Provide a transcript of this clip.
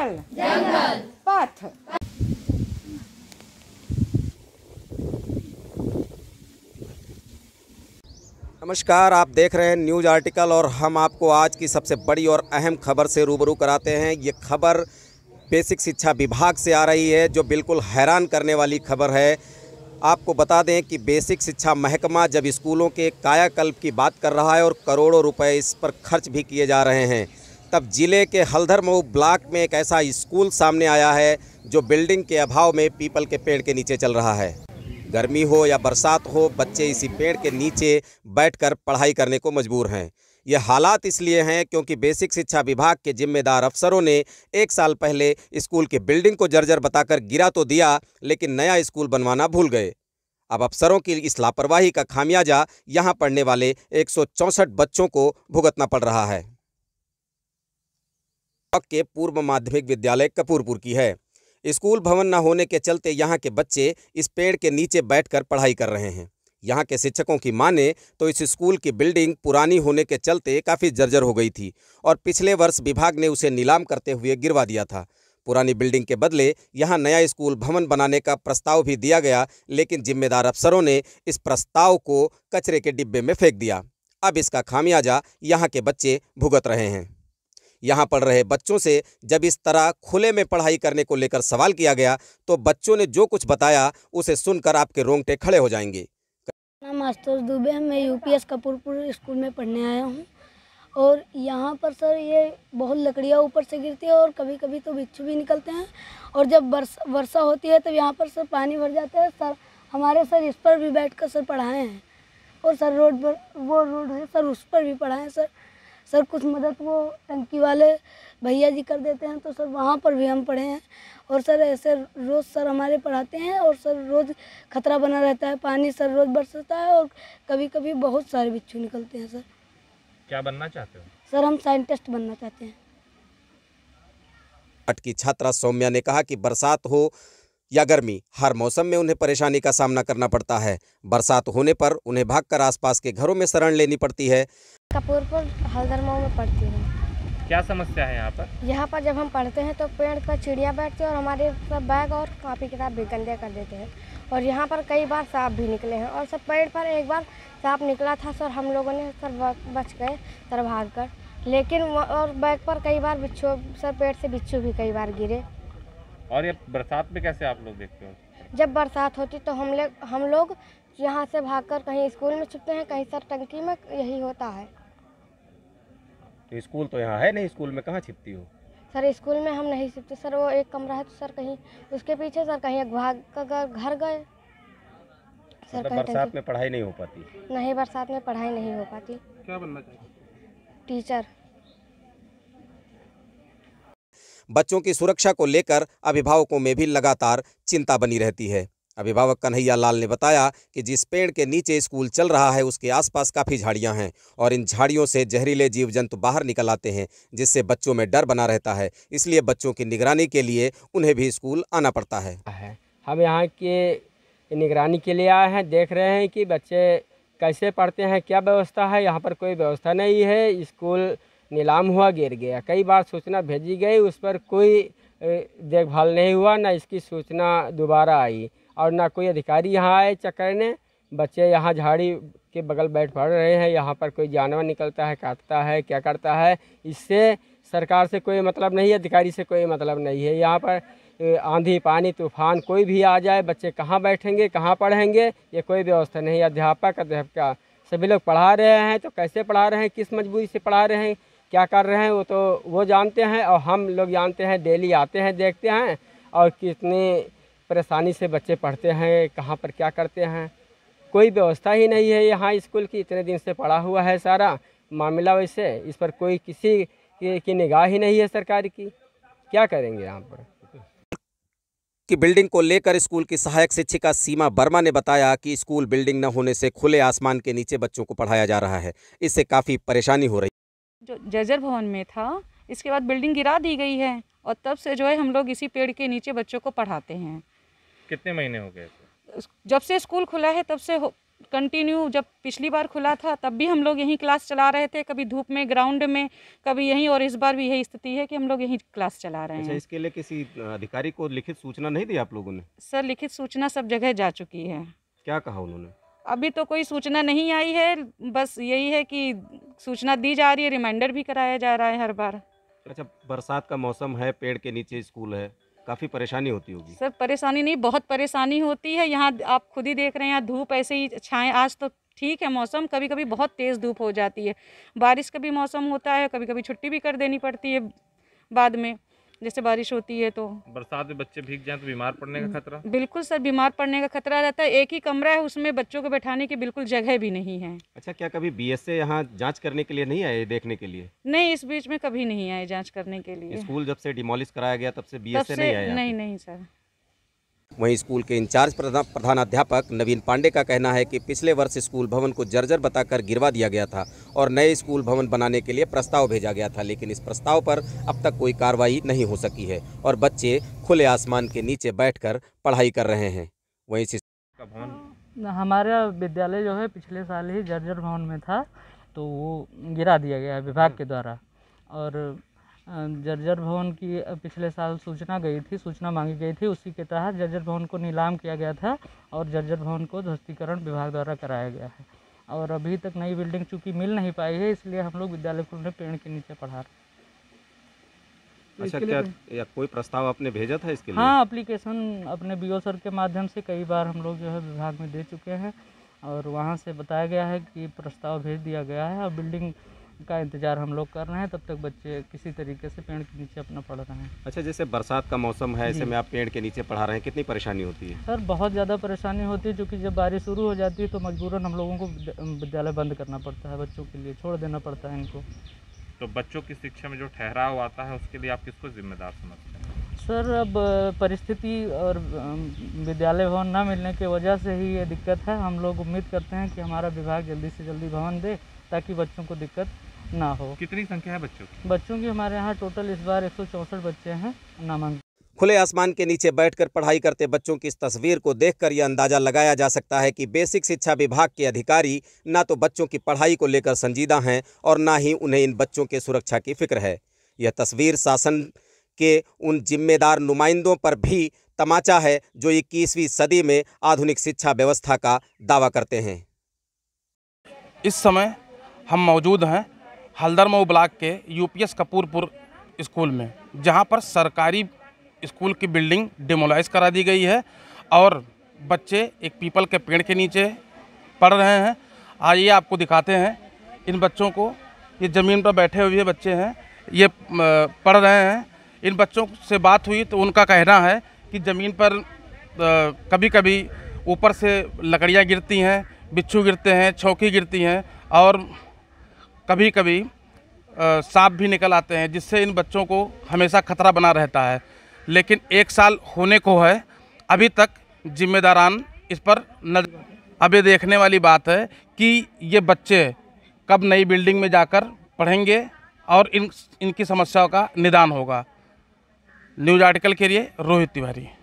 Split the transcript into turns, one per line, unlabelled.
जंगल जंगल पथ
नमस्कार आप देख रहे हैं न्यूज आर्टिकल और हम आपको आज की सबसे बड़ी और अहम खबर से रूबरू कराते हैं ये खबर बेसिक शिक्षा विभाग से आ रही है जो बिल्कुल हैरान करने वाली खबर है आपको बता दें कि बेसिक शिक्षा महकमा जब स्कूलों के कायाकल्प की बात कर रहा है और करोड़ों रुपए इस पर खर्च भी किए जा रहे हैं तब ज़िले के हल्धर मऊ ब्लॉक में एक ऐसा स्कूल सामने आया है जो बिल्डिंग के अभाव में पीपल के पेड़ के नीचे चल रहा है गर्मी हो या बरसात हो बच्चे इसी पेड़ के नीचे बैठकर पढ़ाई करने को मजबूर हैं ये हालात इसलिए हैं क्योंकि बेसिक शिक्षा विभाग के जिम्मेदार अफसरों ने एक साल पहले स्कूल के बिल्डिंग को जर्जर बताकर गिरा तो दिया लेकिन नया स्कूल बनवाना भूल गए अब अफसरों की इस लापरवाही का खामियाजा यहाँ पढ़ने वाले एक बच्चों को भुगतना पड़ रहा है के पूर्व माध्यमिक विद्यालय कपूरपुर की है स्कूल भवन न होने के चलते यहाँ के बच्चे इस पेड़ के नीचे बैठकर पढ़ाई कर रहे हैं यहाँ के शिक्षकों की माने तो इस स्कूल की बिल्डिंग पुरानी होने के चलते काफ़ी जर्जर हो गई थी और पिछले वर्ष विभाग ने उसे नीलाम करते हुए गिरवा दिया था पुरानी बिल्डिंग के बदले यहाँ नया स्कूल भवन बनाने का प्रस्ताव भी दिया गया लेकिन जिम्मेदार अफसरों ने इस प्रस्ताव को कचरे के डिब्बे में फेंक दिया अब इसका खामियाजा यहाँ के बच्चे भुगत रहे हैं यहाँ पढ़ रहे बच्चों से जब इस तरह खुले में पढ़ाई करने को लेकर सवाल किया गया तो बच्चों ने जो कुछ बताया उसे सुनकर आपके रोंगटे खड़े हो जाएंगे
मास्टर दुबे मैं यूपीएस कपूरपुर स्कूल में पढ़ने आया हूँ और यहाँ पर सर ये बहुत लकड़ियाँ ऊपर से गिरती है और कभी कभी तो बिच्छू भी निकलते हैं और जब वर्षा वर्षा होती है तब तो यहाँ पर सर पानी भर जाता है सर हमारे सर इस पर भी बैठ कर सर पढ़ाए हैं और सर रोड पर वो रोड है सर उस पर भी पढ़ाए हैं सर सर कुछ मदद वो टंकी वाले भैया जी कर देते हैं तो सर वहाँ पर भी हम पढ़े हैं और सर ऐसे रोज़ सर हमारे पढ़ाते हैं और सर रोज़ खतरा बना रहता है पानी सर रोज़ बरसता है और कभी कभी बहुत सारे बिच्छू निकलते हैं सर क्या बनना चाहते हो सर हम साइंटिस्ट बनना चाहते हैं
की छात्रा सौम्या ने कहा कि बरसात हो या गर्मी हर मौसम में उन्हें परेशानी का सामना करना पड़ता है बरसात होने पर उन्हें भागकर आसपास के घरों में शरण लेनी पड़ती है
कपूरपुर हल्दरमा में पड़ती है
क्या समस्या है यहाँ पर
यहाँ पर जब हम पढ़ते हैं तो पेड़ पर चिड़िया बैठती है और हमारे बैग और कापी किताब भी गंदे कर देते हैं और यहाँ पर कई बार सांप भी निकले हैं और सब पेड़ पर एक बार सांप निकला था सर हम लोगों ने सर बच गए सर भाग कर लेकिन और बैग पर कई बार बिच्छू सर पेड़ से बिच्छू भी कई बार गिरे
और ये बरसात में कैसे आप लोग देखते हो
जब बरसात होती तो हम लोग हम लोग यहाँ से भागकर कहीं स्कूल में छुपते हैं कहीं सर टंकी में यही होता है
तो स्कूल तो यहाँ है नहीं स्कूल में कहाँ छिपती हो
सर स्कूल में हम नहीं छिपते सर वो एक कमरा है तो सर कहीं उसके पीछे सर कहीं भाग कर घर गए
सर तो बरसात में पढ़ाई नहीं हो पाती
नहीं बरसात में पढ़ाई नहीं हो पाती
क्या बनना चाहिए
टीचर
बच्चों की सुरक्षा को लेकर अभिभावकों में भी लगातार चिंता बनी रहती है अभिभावक कन्हैया लाल ने बताया कि जिस पेड़ के नीचे स्कूल चल रहा है उसके आसपास काफ़ी झाड़ियां हैं और इन झाड़ियों से जहरीले जीव जंतु बाहर निकल आते हैं जिससे बच्चों में डर बना रहता है इसलिए बच्चों की निगरानी के लिए उन्हें भी स्कूल आना पड़ता है
हम यहाँ के निगरानी के लिए आए हैं देख रहे हैं कि बच्चे कैसे पढ़ते हैं क्या व्यवस्था है यहाँ पर कोई व्यवस्था नहीं है स्कूल नीलाम हुआ गिर गया कई बार सूचना भेजी गई उस पर कोई देखभाल नहीं हुआ ना इसकी सूचना दोबारा आई और ना कोई अधिकारी यहाँ आए चकरने बच्चे यहाँ झाड़ी के बगल बैठ पड़ रहे हैं यहाँ पर कोई जानवर निकलता है काटता है क्या करता है इससे सरकार से कोई मतलब नहीं है अधिकारी से कोई मतलब नहीं है यहाँ पर आंधी पानी तूफान कोई भी आ जाए बच्चे कहाँ बैठेंगे कहाँ पढ़ेंगे ये कोई व्यवस्था नहीं अध्यापक अध्यापका सभी लोग पढ़ा रहे हैं तो कैसे पढ़ा रहे हैं किस मजबूरी से पढ़ा रहे हैं क्या कर रहे हैं वो तो वो जानते हैं और हम लोग जानते हैं डेली आते हैं देखते हैं और कितने परेशानी से बच्चे पढ़ते हैं कहाँ पर क्या करते हैं कोई व्यवस्था ही नहीं है यहाँ स्कूल की इतने दिन से पढ़ा हुआ है सारा मामला वैसे इस पर कोई किसी की निगाह ही नहीं है सरकार की क्या करेंगे यहाँ पर
की बिल्डिंग को लेकर स्कूल की सहायक शिक्षिका सीमा वर्मा ने बताया कि स्कूल बिल्डिंग न होने से खुले आसमान के नीचे बच्चों को पढ़ाया जा रहा है इससे काफ़ी परेशानी हो रही
जो जर्जर भवन में था इसके बाद बिल्डिंग गिरा दी गई है और तब से जो है हम लोग इसी पेड़ के नीचे बच्चों को पढ़ाते हैं
कितने महीने हो गए
जब से स्कूल खुला है तब से कंटिन्यू जब पिछली बार खुला था तब भी हम लोग यहीं क्लास चला रहे थे कभी धूप में ग्राउंड में कभी यहीं और इस बार भी यही स्थिति है कि हम लोग यहीं क्लास चला रहे अच्छा, हैं अच्छा, इसके
लिए किसी अधिकारी को लिखित सूचना नहीं दी आप लोगों ने
सर लिखित सूचना सब जगह जा चुकी है
क्या कहा उन्होंने
अभी तो कोई सूचना नहीं आई है बस यही है कि सूचना दी जा रही है रिमाइंडर भी कराया जा रहा है हर बार
अच्छा बरसात का मौसम है पेड़ के नीचे स्कूल है काफ़ी परेशानी होती होगी
सर परेशानी नहीं बहुत परेशानी होती है यहाँ आप खुद ही देख रहे हैं यहाँ धूप ऐसे ही छाएँ आज तो ठीक है मौसम कभी कभी बहुत तेज़ धूप हो जाती है बारिश का भी मौसम होता है कभी कभी छुट्टी भी कर देनी पड़ती है बाद में जैसे बारिश होती है तो
बरसात में बच्चे भीग जाए तो बीमार पड़ने का खतरा
बिल्कुल सर बीमार पड़ने का खतरा रहता है एक ही कमरा है उसमें बच्चों को बैठाने की बिल्कुल जगह भी नहीं है
अच्छा क्या कभी बी एस यहाँ जाँच करने के लिए नहीं आए देखने के लिए
नहीं इस बीच में कभी नहीं आए जाँच करने के लिए
स्कूल जब से डिमोलिश कराया गया तब से बी नहीं आया नहीं नहीं सर वहीं स्कूल के इंचार्ज प्रधानाध्यापक नवीन पांडे का कहना है कि पिछले वर्ष स्कूल भवन को जर्जर बताकर गिरवा दिया गया था और नए स्कूल भवन बनाने के लिए प्रस्ताव भेजा गया था लेकिन इस प्रस्ताव पर अब तक कोई कार्रवाई नहीं हो सकी है और बच्चे खुले आसमान के नीचे बैठकर पढ़ाई कर रहे हैं वहीं इस
भवन हमारा विद्यालय जो है पिछले साल ही जर्जर भवन में था तो वो गिरा दिया गया विभाग के द्वारा और जर्जर भवन की पिछले साल सूचना गई थी सूचना मांगी गई थी उसी के तहत जर्जर भवन को नीलाम किया गया था और जर्जर भवन को ध्वस्तीकरण विभाग द्वारा कराया गया है और अभी तक नई बिल्डिंग चूँकि मिल नहीं पाई है इसलिए हम लोग विद्यालय खुलने पेड़ के नीचे पढ़ा रहे अच्छा क्या
या कोई प्रस्ताव आपने भेजा था इसके लिए हाँ
अप्लीकेशन अपने बी सर के माध्यम से कई बार हम लोग जो है विभाग में दे चुके हैं और वहाँ से बताया गया है कि प्रस्ताव भेज दिया गया है और बिल्डिंग का इंतज़ार हम लोग कर रहे हैं तब तक बच्चे किसी तरीके से पेड़ के नीचे अपना पढ़ रहे हैं
अच्छा जैसे बरसात का मौसम है ऐसे में आप पेड़ के नीचे पढ़ा रहे हैं कितनी परेशानी होती है
सर बहुत ज़्यादा परेशानी होती है क्योंकि जब बारिश शुरू हो जाती है तो मजबूरन हम लोगों को विद्यालय बंद करना पड़ता है बच्चों के लिए छोड़ देना पड़ता है इनको तो बच्चों की शिक्षा में जो ठहराव आता है उसके लिए आप किसको जिम्मेदार समझते हैं सर अब परिस्थिति और विद्यालय भवन न मिलने की वजह से ही ये दिक्कत है हम लोग उम्मीद करते हैं कि हमारा विभाग जल्दी से जल्दी भवन दे ताकि बच्चों को दिक्कत ना हो कितनी संख्या है बच्चों की बच्चों की हमारे यहाँ टोटल इस बार एक बच्चे हैं नामांकन
खुले आसमान के नीचे बैठकर पढ़ाई करते बच्चों की इस तस्वीर को देखकर यह अंदाजा लगाया जा सकता है कि बेसिक शिक्षा विभाग के अधिकारी ना तो बच्चों की पढ़ाई को लेकर संजीदा हैं और ना ही उन्हें इन बच्चों के सुरक्षा की फिक्र है यह तस्वीर शासन के उन जिम्मेदार नुमाइंदों पर भी तमाचा है जो इक्कीसवीं सदी में आधुनिक शिक्षा व्यवस्था का दावा करते हैं इस समय हम मौजूद हैं हल्दरमऊ ब्लॉक के यूपीएस कपूरपुर स्कूल में जहां पर सरकारी स्कूल की बिल्डिंग डिमोलाइज करा दी गई है और बच्चे एक पीपल के पेड़ के नीचे पढ़ रहे हैं आइए आपको दिखाते हैं इन बच्चों को ये ज़मीन पर बैठे हुए बच्चे हैं ये पढ़ रहे हैं इन बच्चों से बात हुई तो उनका कहना है कि ज़मीन पर कभी कभी ऊपर से लकड़ियाँ गिरती हैं बिच्छू गिरते हैं छौकी गिरती हैं और कभी कभी सांप भी निकल आते हैं जिससे इन बच्चों को हमेशा खतरा बना रहता है लेकिन एक साल होने को है अभी तक जिम्मेदारान इस पर नजर अब देखने वाली बात है कि ये बच्चे कब नई बिल्डिंग में जाकर पढ़ेंगे और इन इनकी समस्याओं का निदान होगा न्यूज आर्टिकल के लिए रोहित तिवारी